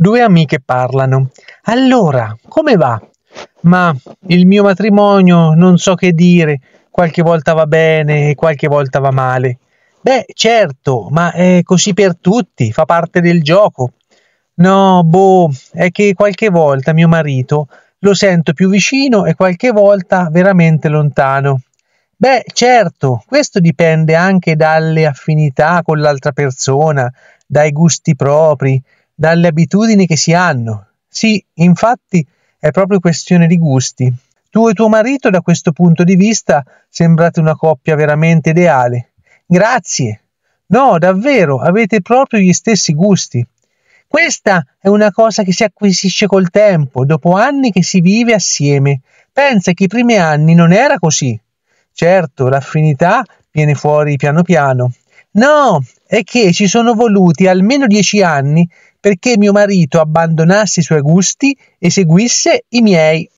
Due amiche parlano. Allora, come va? Ma il mio matrimonio non so che dire, qualche volta va bene e qualche volta va male. Beh, certo, ma è così per tutti, fa parte del gioco. No, boh, è che qualche volta mio marito lo sento più vicino e qualche volta veramente lontano. Beh, certo, questo dipende anche dalle affinità con l'altra persona, dai gusti propri, dalle abitudini che si hanno. Sì, infatti è proprio questione di gusti. Tu e tuo marito da questo punto di vista sembrate una coppia veramente ideale. Grazie. No, davvero, avete proprio gli stessi gusti. Questa è una cosa che si acquisisce col tempo, dopo anni che si vive assieme. Pensa che i primi anni non era così. Certo, l'affinità viene fuori piano piano. No, è che ci sono voluti almeno dieci anni perché mio marito abbandonasse i suoi gusti e seguisse i miei.